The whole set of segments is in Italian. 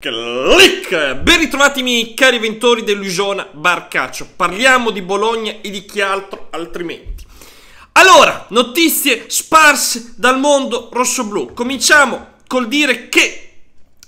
Click! Ben ritrovati miei cari ventori dell'Ugiona Barcaccio. Parliamo di Bologna e di chi altro altrimenti. Allora, notizie sparse dal mondo rossoblù. Cominciamo col dire che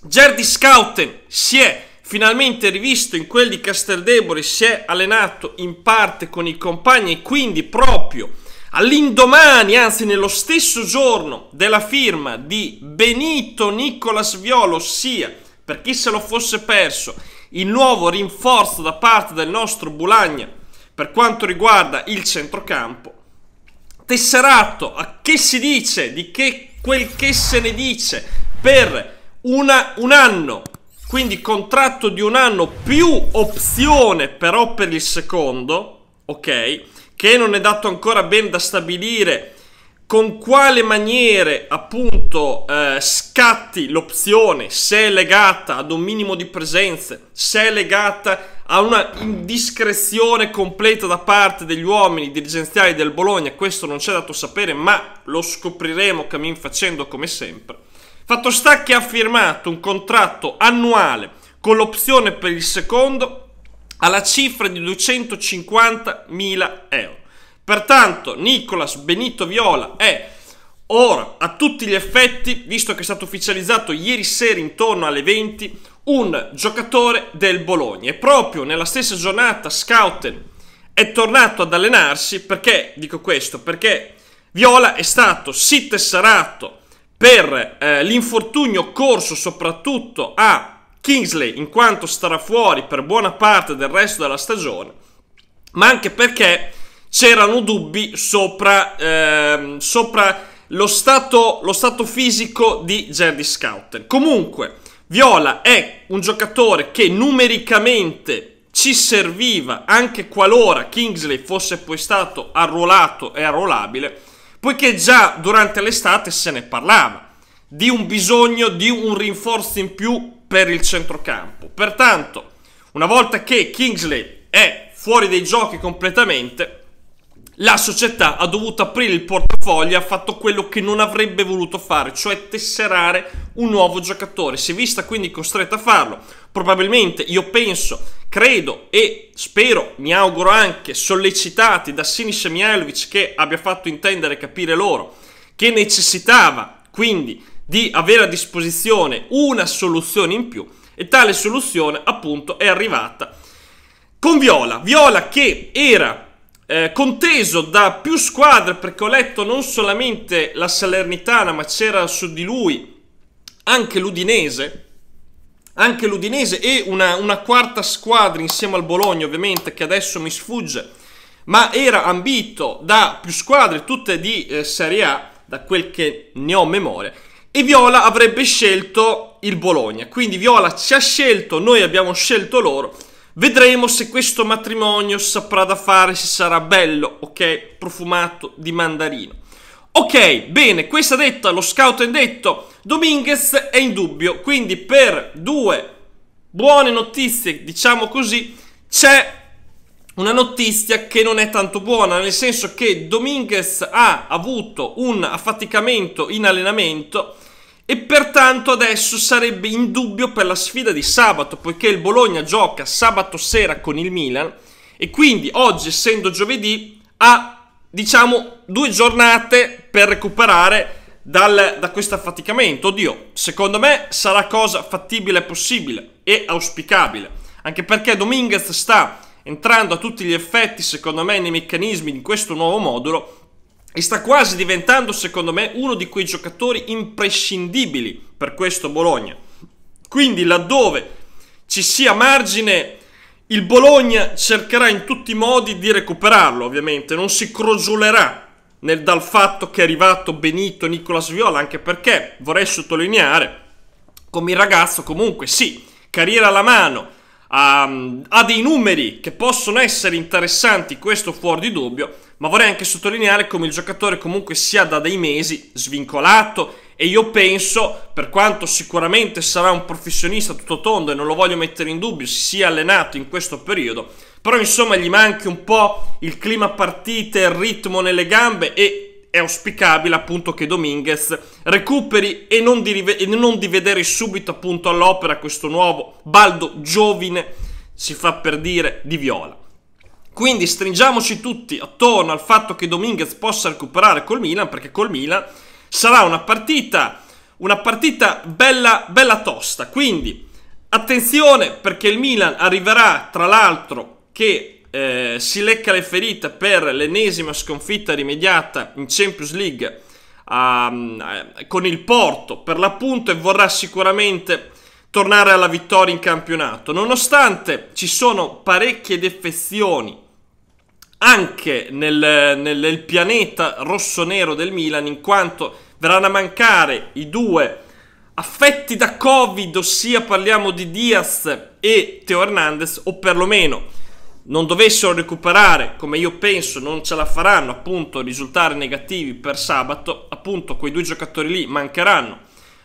Gerdi Scouten si è finalmente rivisto in quel di Casteldebole, si è allenato in parte con i compagni e quindi proprio All'indomani, anzi nello stesso giorno della firma di Benito Nicolas Violo, ossia per chi se lo fosse perso, il nuovo rinforzo da parte del nostro Bulagna per quanto riguarda il centrocampo. Tesserato a che si dice, di che quel che se ne dice per una, un anno, quindi contratto di un anno più opzione però per il secondo, ok? Che non è dato ancora ben da stabilire con quale maniere appunto eh, scatti l'opzione se è legata ad un minimo di presenze, se è legata a una indiscrezione completa da parte degli uomini dirigenziali del Bologna, questo non c'è dato sapere, ma lo scopriremo cammin facendo come sempre. Fatto sta che ha firmato un contratto annuale con l'opzione per il secondo alla cifra di 250.000 euro. Pertanto Nicolas Benito Viola è ora a tutti gli effetti, visto che è stato ufficializzato ieri sera intorno alle 20, un giocatore del Bologna e proprio nella stessa giornata Scouten è tornato ad allenarsi perché dico questo perché Viola è stato sì tesserato per eh, l'infortunio corso soprattutto a Kingsley in quanto starà fuori per buona parte del resto della stagione ma anche perché c'erano dubbi sopra, ehm, sopra lo, stato, lo, stato, fisico di Jerry Scouten. Comunque, Viola è un giocatore che numericamente ci serviva anche qualora Kingsley fosse poi stato arruolato e arruolabile, poiché già durante l'estate se ne parlava di un bisogno di un rinforzo in più per il centrocampo. Pertanto, una volta che Kingsley è fuori dai giochi completamente, la società ha dovuto aprire il portafoglio ha fatto quello che non avrebbe voluto fare, cioè tesserare un nuovo giocatore. Si è vista quindi costretta a farlo. Probabilmente, io penso, credo e spero, mi auguro anche, sollecitati da Sinis Semjailovic che abbia fatto intendere e capire loro che necessitava quindi di avere a disposizione una soluzione in più e tale soluzione appunto è arrivata con Viola. Viola che era eh, conteso da più squadre perché ho letto non solamente la Salernitana ma c'era su di lui anche l'Udinese anche l'Udinese e una, una, quarta squadra insieme al Bologna ovviamente che adesso mi sfugge ma era ambito da più squadre tutte di eh, Serie A da quel che ne ho memoria e Viola avrebbe scelto il Bologna quindi Viola ci ha scelto noi abbiamo scelto loro Vedremo se questo matrimonio saprà da fare, se sarà bello, ok, profumato di mandarino. Ok, bene, questa detta, lo scout è detto, Dominguez è in dubbio, quindi per due buone notizie, diciamo così, c'è una notizia che non è tanto buona, nel senso che Dominguez ha avuto un affaticamento in allenamento e pertanto adesso sarebbe in dubbio per la sfida di sabato, poiché il Bologna gioca sabato sera con il Milan e quindi oggi, essendo giovedì, ha diciamo due giornate per recuperare dal, da questo affaticamento. Oddio, secondo me sarà cosa fattibile e possibile e auspicabile, anche perché Dominguez sta entrando a tutti gli effetti, secondo me, nei meccanismi di questo nuovo modulo e sta quasi diventando, secondo me, uno di quei giocatori imprescindibili per questo Bologna. Quindi, laddove ci sia margine, il Bologna cercherà in tutti i modi di recuperarlo, ovviamente, non si crogiolerà nel, dal fatto che è arrivato Benito Nicolas Viola, anche perché vorrei sottolineare come il ragazzo comunque sì, carriera alla mano, ha, ha dei numeri che possono essere interessanti, questo fuori di dubbio, ma vorrei anche sottolineare come il giocatore comunque sia da dei mesi svincolato e io penso, per quanto sicuramente sarà un professionista tutto tondo e non lo voglio mettere in dubbio, si sia allenato in questo periodo, però insomma gli manchi un po' il clima partite, il ritmo nelle gambe e è auspicabile appunto che Dominguez recuperi e non di, e non di vedere subito appunto all'opera questo nuovo baldo giovine, si fa per dire, di viola. Quindi stringiamoci tutti attorno al fatto che Dominguez possa recuperare col Milan, perché col Milan sarà una partita, una partita bella, bella tosta. Quindi attenzione perché il Milan arriverà, tra l'altro, che eh, si lecca le ferite per l'ennesima sconfitta rimediata in Champions League um, con il Porto per l'appunto e vorrà sicuramente tornare alla vittoria in campionato. Nonostante ci sono parecchie defezioni anche nel, nel, nel pianeta rosso-nero del Milan, in quanto verranno a mancare i due affetti da Covid, ossia parliamo di Diaz e Teo Hernandez, o perlomeno non dovessero recuperare, come io penso non ce la faranno, appunto, risultare negativi per sabato, appunto quei due giocatori lì mancheranno.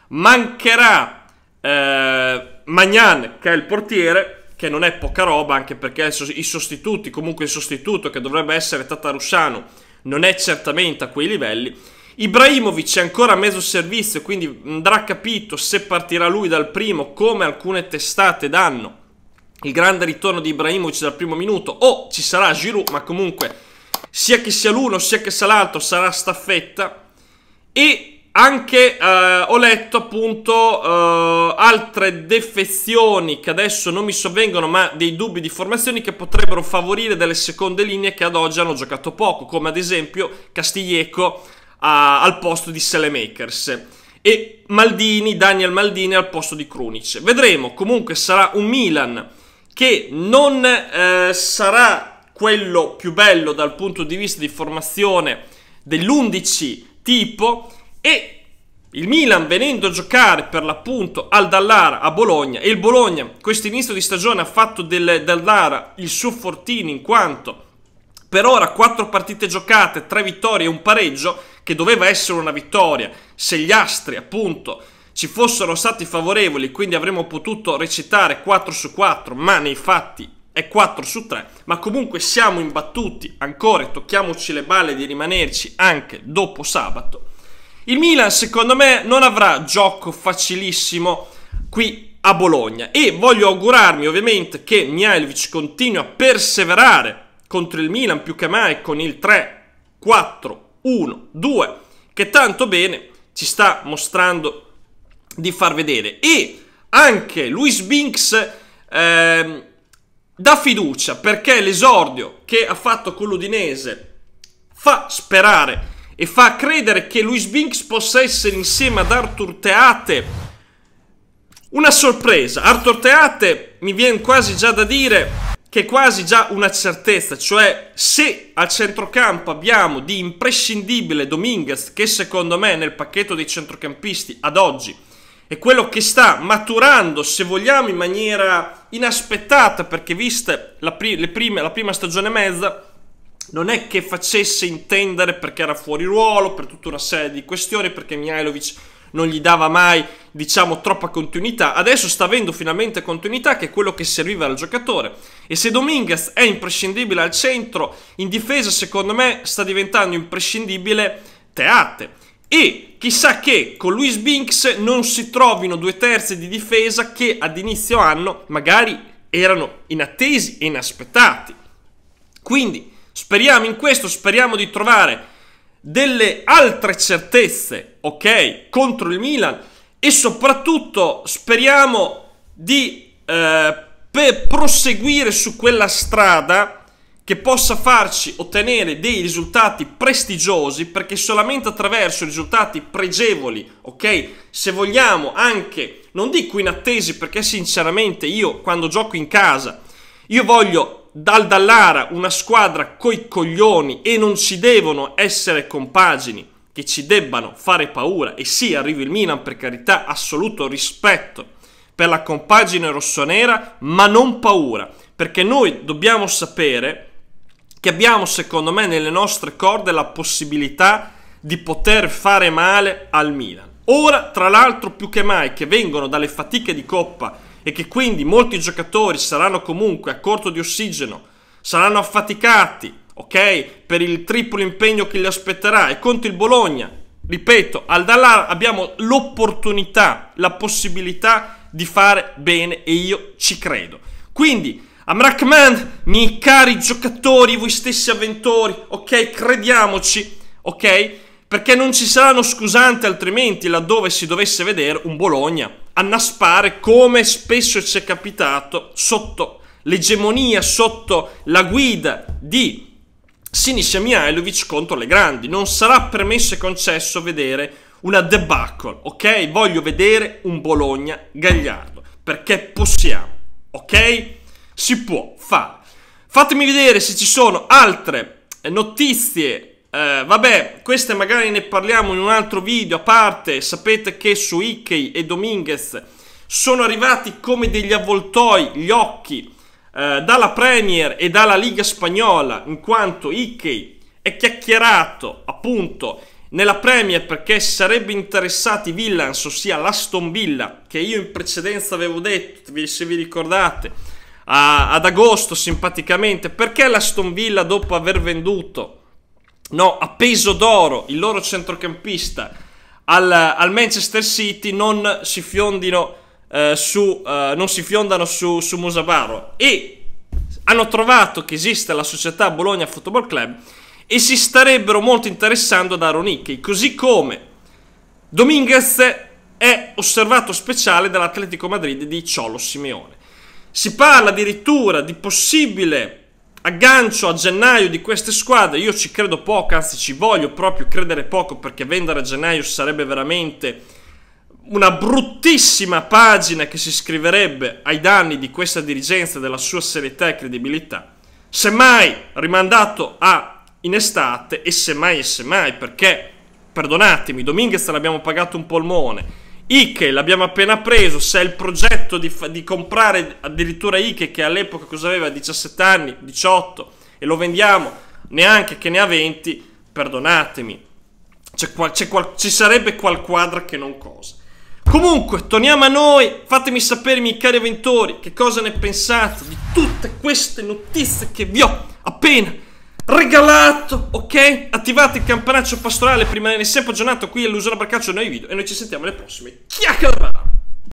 Mancherà eh, Magnan, che è il portiere, che non è poca roba, anche perché i sostituti, comunque il sostituto che dovrebbe essere Tatarussano, non è certamente a quei livelli. Ibrahimovic è ancora a mezzo servizio, quindi andrà capito se partirà lui dal primo, come alcune testate danno il grande ritorno di Ibrahimovic dal primo minuto, o ci sarà Giroud, ma comunque sia che sia l'uno sia che sia l'altro sarà staffetta. E anche eh, ho letto appunto eh, altre defezioni che adesso non mi sovvengono, ma dei dubbi di formazioni che potrebbero favorire delle seconde linee che ad oggi hanno giocato poco, come ad esempio Castiglieco a, al posto di Selemakers e Maldini, Daniel Maldini al posto di Krunic. Vedremo, comunque sarà un Milan che non eh, sarà quello più bello dal punto di vista di formazione dell'11 tipo e il Milan venendo a giocare per l'appunto al Dallara a Bologna e il Bologna questo inizio di stagione ha fatto del Dallara il suo fortino in quanto per ora 4 partite giocate, 3 vittorie e un pareggio che doveva essere una vittoria se gli astri appunto ci fossero stati favorevoli quindi avremmo potuto recitare 4 su 4 ma nei fatti è 4 su 3 ma comunque siamo imbattuti ancora e tocchiamoci le balle di rimanerci anche dopo sabato il Milan secondo me non avrà gioco facilissimo qui a Bologna e voglio augurarmi ovviamente che Mialovic continui a perseverare contro il Milan più che mai con il 3, 4, 1, 2 che tanto bene ci sta mostrando di far vedere e anche Luis Binks eh, dà fiducia perché l'esordio che ha fatto con l'Udinese fa sperare e fa credere che Luis Binks possa essere insieme ad Arthur Teate una sorpresa. Arthur Teate mi viene quasi già da dire che è quasi già una certezza, cioè se al centrocampo abbiamo di imprescindibile Dominguez, che secondo me nel pacchetto dei centrocampisti ad oggi è quello che sta maturando, se vogliamo, in maniera inaspettata, perché viste la, pri la prima stagione e mezza, non è che facesse intendere perché era fuori ruolo, per tutta una serie di questioni, perché Mihailovic non gli dava mai, diciamo, troppa continuità. Adesso sta avendo finalmente continuità, che è quello che serviva al giocatore. E se Dominguez è imprescindibile al centro, in difesa, secondo me, sta diventando imprescindibile Teate. E chissà che con Luis Binks non si trovino due terzi di difesa che ad inizio anno magari erano inattesi e inaspettati. Quindi Speriamo in questo, speriamo di trovare delle altre certezze, ok, contro il Milan e soprattutto speriamo di eh, proseguire su quella strada che possa farci ottenere dei risultati prestigiosi perché solamente attraverso risultati pregevoli, ok? Se vogliamo anche, non dico inattesi perché sinceramente io quando gioco in casa, io voglio dal Dallara, una squadra coi coglioni e non ci devono essere compagini che ci debbano fare paura e sì arrivi il Milan per carità assoluto rispetto per la compagine rossonera ma non paura perché noi dobbiamo sapere che abbiamo secondo me nelle nostre corde la possibilità di poter fare male al Milan ora tra l'altro più che mai che vengono dalle fatiche di coppa e che quindi molti giocatori saranno comunque a corto di ossigeno, saranno affaticati, ok? Per il triplo impegno che li aspetterà e contro il Bologna. Ripeto, al Dallar abbiamo l'opportunità, la possibilità di fare bene e io ci credo. Quindi, Amrakman, miei cari giocatori, voi stessi avventori, ok? Crediamoci, ok? Perché non ci saranno scusanti altrimenti laddove si dovesse vedere un Bologna annaspare come spesso ci è capitato sotto l'egemonia, sotto la guida di Sinisa Mihailovic contro le grandi. Non sarà permesso e concesso vedere una debacle, ok? Voglio vedere un Bologna-Gagliardo, perché possiamo, ok? Si può fare. Fatemi vedere se ci sono altre eh, notizie eh, vabbè, queste magari ne parliamo in un altro video a parte. Sapete che su Ikei e Dominguez sono arrivati come degli avvoltoi gli occhi eh, dalla Premier e dalla Liga Spagnola, in quanto Ikei è chiacchierato appunto nella Premier perché sarebbe interessati Villans, ossia l'Aston Villa, che io in precedenza avevo detto, se vi ricordate, a, ad agosto simpaticamente, perché l'Aston Villa dopo aver venduto no, appeso d'oro il loro centrocampista al, al Manchester City non si fiondino eh, su, eh, non si fiondano su, su Musabaro e hanno trovato che esiste la società Bologna Football Club e si starebbero molto interessando ad Aronicchi, così come Dominguez è osservato speciale dall'Atletico Madrid di Ciolo Simeone. Si parla addirittura di possibile aggancio a gennaio di queste squadre, io ci credo poco, anzi ci voglio proprio credere poco perché vendere a gennaio sarebbe veramente una bruttissima pagina che si scriverebbe ai danni di questa dirigenza, della sua serietà e credibilità. Semmai rimandato a in estate e semmai e semmai perché, perdonatemi, Dominguez l'abbiamo pagato un polmone Ike l'abbiamo appena preso, se è il progetto di, di comprare addirittura Ike che all'epoca cosa aveva 17 anni, 18 e lo vendiamo neanche che ne ha 20, perdonatemi, c'è qual, c'è qual, ci sarebbe qual quadra che non cosa. Comunque, torniamo a noi, fatemi sapere miei cari avventori che cosa ne pensate di tutte queste notizie che vi ho appena regalato, ok? Attivate il campanaccio pastorale per rimanere sempre aggiornato qui all'usura Barcaccio e nuovi video e noi ci sentiamo nei prossimi chiacchiere